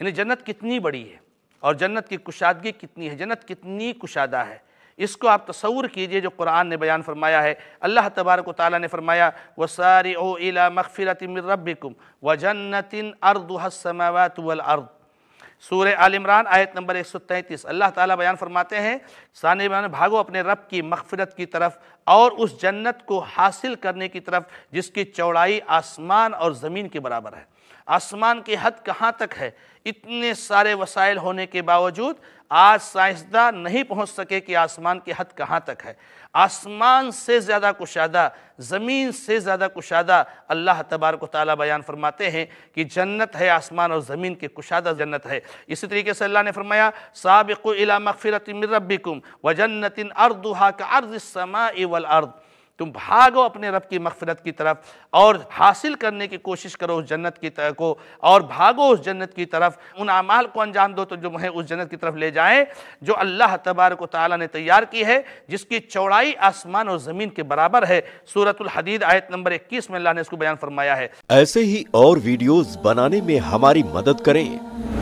यानी जन्नत कितनी बड़ी है और जन्नत की कुशादगी कितनी है जन्नत कितनी कुशादा है इसको आप तस्वूर कीजिए जो कुरान ने बयान फरमाया है अल्लाह तबारक ताली ने फरमाया व सारी ओ इला मगफ़िरत व जन्नतिन अर्दमावत अर्द सूर आल इमरान आयत नंबर एक सौ तैंतीस अल्लाह ताला बयान फरमाते हैं सान बयान भागो अपने रब की मगफ़रत की तरफ और उस जन्नत को हासिल करने की तरफ जिसकी चौड़ाई आसमान और ज़मीन के बराबर है आसमान की हद कहाँ तक है इतने सारे वसाइल होने के बावजूद आज साइंसदा नहीं पहुँच सके कि आसमान की हद कहाँ तक है आसमान से ज़्यादा कुशादा ज़मीन से ज़्यादा कुशादा अल्लाह तबारक ताली बयान फरमाते हैं कि जन्नत है आसमान और ज़मीन के कुशादा जन्नत है इसी तरीके से अल्लाह ने फरमाया सबको इला मगफ़िरत मिरबिकुम व जन्नतिन अर्दुहा का अर्द समा इवल अर्द तुम भागो अपने रब की मफफरत की तरफ और हासिल करने की कोशिश करो उस जन्नत की तरह को और भागो उस जन्नत की तरफ उन अमाल को अंजाम दो तो जो है उस जन्नत की तरफ ले जाएं जो अल्लाह तबारक ताला ने तैयार की है जिसकी चौड़ाई आसमान और ज़मीन के बराबर है सूरतुल हदीद आयत नंबर इक्कीस में अल्लाह ने इसको बयान फरमाया है ऐसे ही और वीडियोज़ बनाने में हमारी मदद करें